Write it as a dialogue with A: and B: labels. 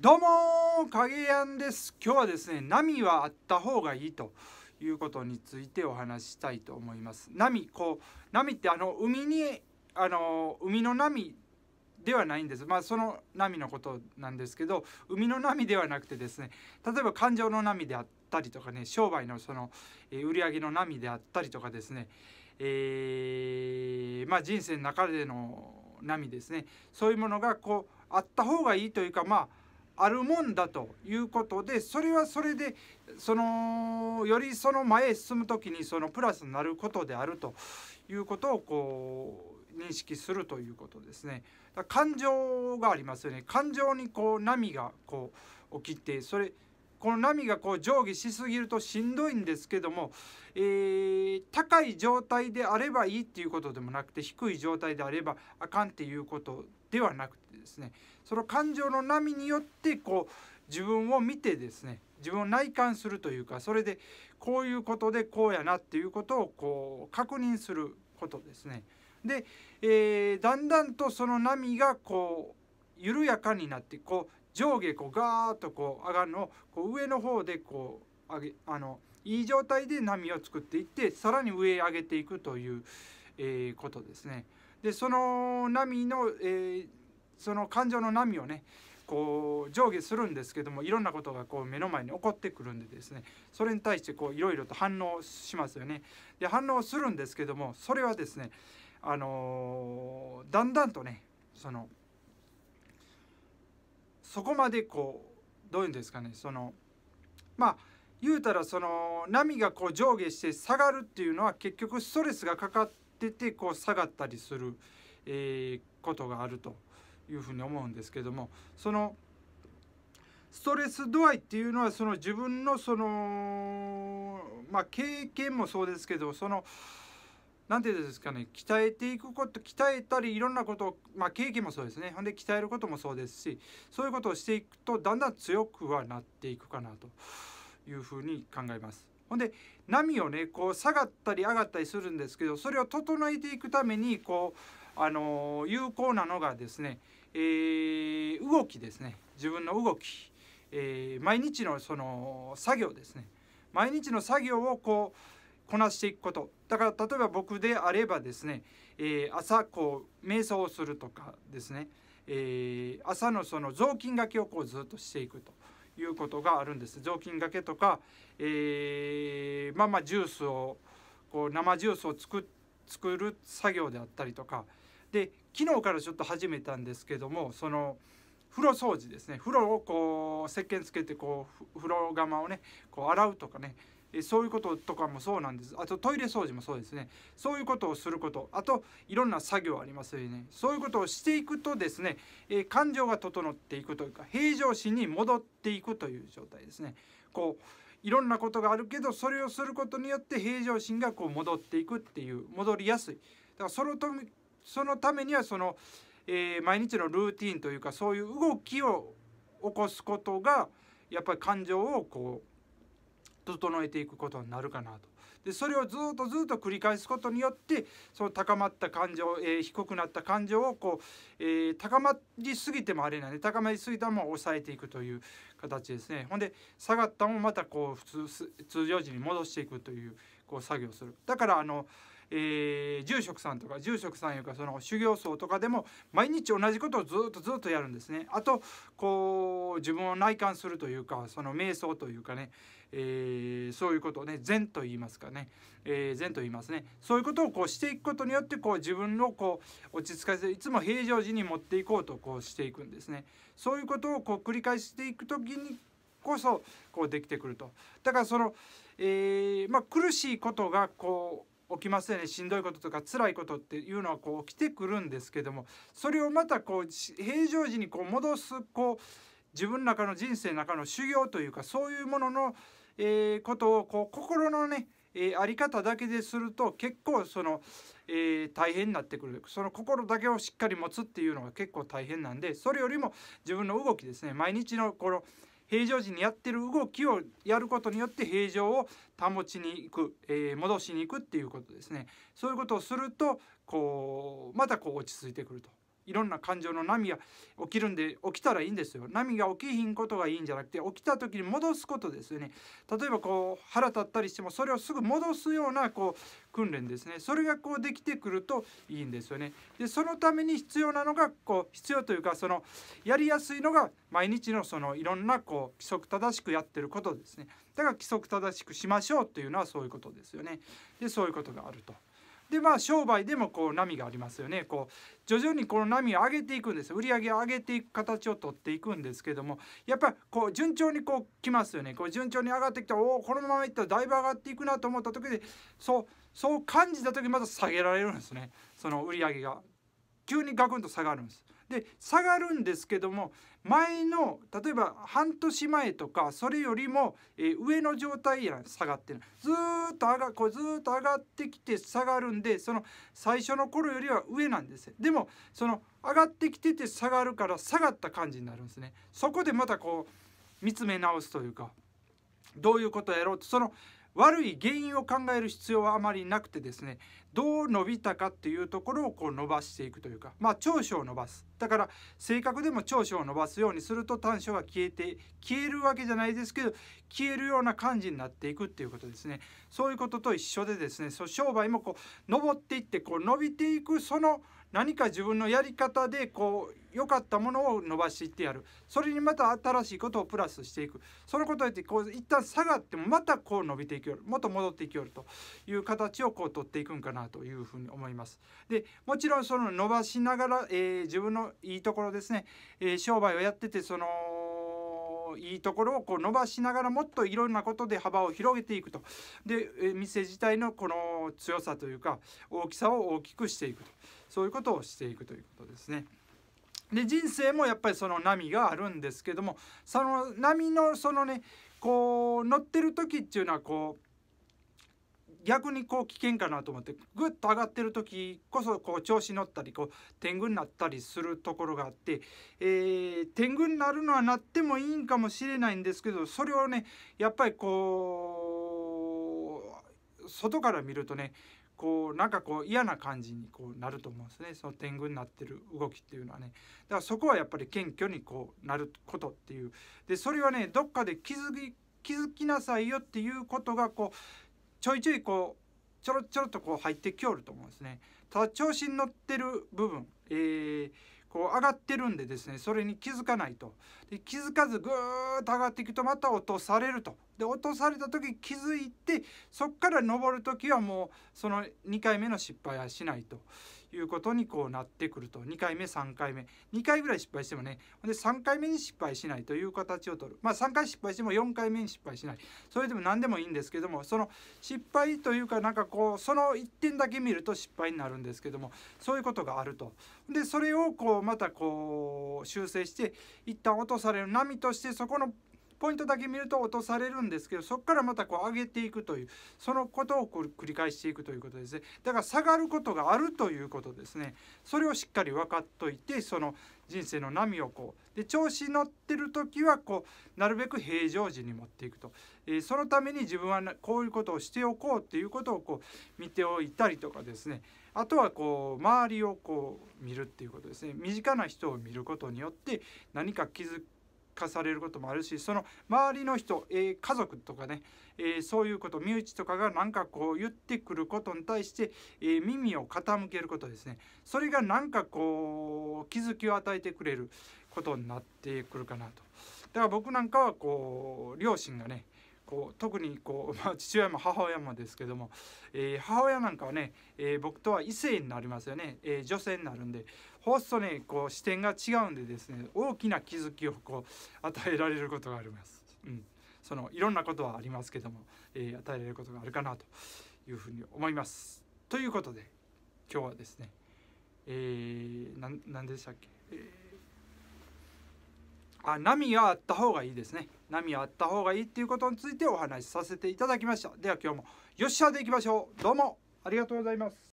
A: どうも影やんです今日はですね波はあった方がいいということについてお話したいと思います波こう波ってあの海にあの海の波ではないんですまあその波のことなんですけど海の波ではなくてですね例えば感情の波であったりとかね商売のその、えー、売上の波であったりとかですねえー、まあ人生の中での波ですねそういうものがこうあった方がいいというかまああるもんだということでそれはそれでそのよりその前へ進む時にそのプラスになることであるということをこう認識するということですね。感情がありますよね感情にこう波がこう起きてそれこの波がこう上下しすぎるとしんどいんですけども、えー、高い状態であればいいっていうことでもなくて低い状態であればあかんっていうことではなくてですねその感情の波によってこう自分を見てですね自分を内観するというかそれでこういうことでこうやなっていうことをこう確認することですね。で、えー、だんだんとその波がこう緩やかになってこう上下こうガーッとこう上がるのをこう上の方でこう上げあのいい状態で波を作っていってさらに上へ上げていくという、えー、ことですね。でその波の、えー、その感情の波をねこう上下するんですけどもいろんなことがこう目の前に起こってくるんでですねそれに対してこういろいろと反応しますよね。で反応するんですけどもそれはですねあのー、だんだんとねそのそこまでこうどういうんですかねそのまあ言うたらその波がこう上下して下がるっていうのは結局ストレスがかかっててこう下がったりする、えー、ことがあるというふうに思うんですけどもそのストレス度合いっていうのはその自分のそのまあ経験もそうですけどその何て言うんですかね鍛えていくこと鍛えたりいろんなことを、まあ、経験もそうですねほんで鍛えることもそうですしそういうことをしていくとだんだん強くはなっていくかなというふうに考えます。ほんで波をねこう下がったり上がったりするんですけどそれを整えていくためにこう、あの有効なのがですね、えー、動きですね自分の動き、えー、毎日のその作業ですね毎日の作業をこうこなしていくことだから例えば僕であればですね、えー、朝こう瞑想をするとかですね、えー、朝のその雑巾がけをこうずっとしていくということがあるんです雑巾がけとか、えー、まあまあジュースをこう生ジュースを作作る作業であったりとかで昨日からちょっと始めたんですけどもその風呂掃除ですね風呂をこう石鹸つけてこう風呂釜をねこう洗うとかねそういうこととかもそうなんですあとトイレ掃除もそうですねそういうことをすることあといろんな作業ありますよねそういうことをしていくとですね、え感情が整っていくというか平常心に戻っていくという状態ですねこういろんなことがあるけどそれをすることによって平常心がこう戻っていくっていう戻りやすいだからそのためそのためにはその、えー、毎日のルーティンというかそういう動きを起こすことがやっぱり感情をこう整えていくことになるかなとでそれをずっとずっと繰り返すことによってその高まった感情、えー、低くなった感情をこう、えー、高まりすぎてもあれなんで高まりすぎたもを抑えていくという形ですねほんで下がったもまたこう普通通常時に戻していくというこう作業するだからあのえー、住職さんとか住職さんいうかその修行僧とかでも毎日同じことをずっとずっとやるんですね。あとこう自分を内観するというかその瞑想というかね、えー、そういうことをね禅と言いますかね、えー、禅と言いますねそういうことをこうしていくことによってこう自分のこう落ち着かせていつも平常時に持っていこうとこうしていくんですね。そういうことをこう繰り返していく時にこそこうできてくると。だからその、えーまあ、苦しいことがこう起きますよねしんどいこととか辛いことっていうのはこう起きてくるんですけどもそれをまたこう平常時にこう戻すこう自分の中の人生の中の修行というかそういうものの、えー、ことをこう心のねえー、あり方だけですると結構その、えー、大変になってくるその心だけをしっかり持つっていうのが結構大変なんでそれよりも自分の動きですね毎日のこの平常時にやってる動きをやることによって平常を保ちに行く、えー、戻しに行くっていうことですねそういうことをするとこうまたこう落ち着いてくるといろんな感情の波が起きるんで起きたらいいんですよ波が起きひんことがいいんじゃなくて起きた時に戻すことですよね例えばこう腹立ったりしてもそれをすぐ戻すようなこう訓練ですねそれがこうできてくるといいんですよねでそのために必要なのがこう必要というかそのやりやすいのが毎日のそのいろんなこう規則正しくやってることですねだから規則正しくしましょうというのはそういうことですよねでそういうことがあると。でまあ商売でもこう波がありますよねこう徐々にこの波を上げていくんです売り上げを上げていく形をとっていくんですけどもやっぱりこう順調にこう来ますよねこう順調に上がってきたおおこのままいったらだいぶ上がっていくなと思った時でそうそう感じた時また下げられるんですねその売り上げが急にガクンと下がるんです。で下がるんですけども前の例えば半年前とかそれよりも、え上の状態や下がってるずっと上がこれずっと上がってきて下がるんでその最初の頃よりは上なんですでもその上がってきてて下がるから下がった感じになるんですねそこでまたこう見つめ直すというかどういうことやろうとその悪い原因を考える必要はあまりなくてですねどう伸びたかっていうところをこう伸ばしていくというかまあ長所を伸ばすだから性格でも長所を伸ばすようにすると短所は消えて消えるわけじゃないですけど消えるような感じになっていくっていうことですねそういうことと一緒でですねそう商売もこう登っていってこう伸びていくその何か自分のやり方でこう良かったものを伸ばしていってやるそれにまた新しいことをプラスしていくそのことによってこう一旦下がってもまたこう伸びていけるもっと戻っていけるという形をこう取っていくんかなというふうに思います。でもちろんその伸ばしながら、えー、自分のいいところですね、えー、商売をやっててそのいいところをこう伸ばしながらもっといろんなことで幅を広げていくとで店自体のこのの強さというか大きさを大きくしていくとそういうことをしていくということですね。で人生もやっぱりその波があるんですけどもその波のそのねこう乗ってる時っていうのはこう逆にこう危険かなと思ってぐっと上がってる時こそこう調子乗ったりこう天狗になったりするところがあって、えー、天狗になるのはなってもいいんかもしれないんですけどそれをねやっぱりこう外から見るとねこうなんかこう嫌な感じにこうなると思うんですねその天狗になってる動きっていうのはねだからそこはやっぱり謙虚にこうなることっていうでそれはねどっかで気づき気づきなさいよっていうことがこうちょいちょいこうちょろちょろとこう入ってきおると思うんですねただ調子に乗ってる部分、えーこう上がってるんでですねそれに気づかないとで気づかずぐーっと上がっていくとまた落とされるとで落とされた時気づいてそっから登る時はもうその2回目の失敗はしないということにこうなってくると2回目3回目2回ぐらい失敗してもねで3回目に失敗しないという形をとるまあ3回失敗しても4回目に失敗しないそれでも何でもいいんですけどもその失敗というかなんかこうその1点だけ見ると失敗になるんですけどもそういうことがあるとでそれをこうまたこう修正して一旦落とされる波としてそこのポイントだけ見ると落とされるんですけどそこからまたこう上げていくというそのことを繰り返していくということですねだから下がることがあるということですねそれをしっかり分かっといてその人生の波をこうで調子に乗ってる時はこうなるべく平常時に持っていくと、えー、そのために自分はこういうことをしておこうっていうことをこう見ておいたりとかですねあとはこう周りをこう見るっていうことですね身近な人を見ることによって何か気づく化されることもあるしその周りの人、えー、家族とかね、えー、そういうこと身内とかが何かこう言ってくることに対して、えー、耳を傾けることですねそれが何かこう気づきを与えてくれることになってくるかなと。だから僕なんかはこう両親がね、こう特にこう、まあ、父親も母親もですけども、えー、母親なんかはね、えー、僕とは異性になりますよね、えー、女性になるんでほんとねこう視点が違うんでですね大きな気づきをこう与えられることがあります。うんそのいろんなことはありますけども、え与えられることがあるかなというふうに思います。ということで今日はですね、えー、何でしたっけ、えーあ波はあった方がいいですね波はあった方がいいっていうことについてお話しさせていただきましたでは今日もよっしゃでいきましょうどうもありがとうございます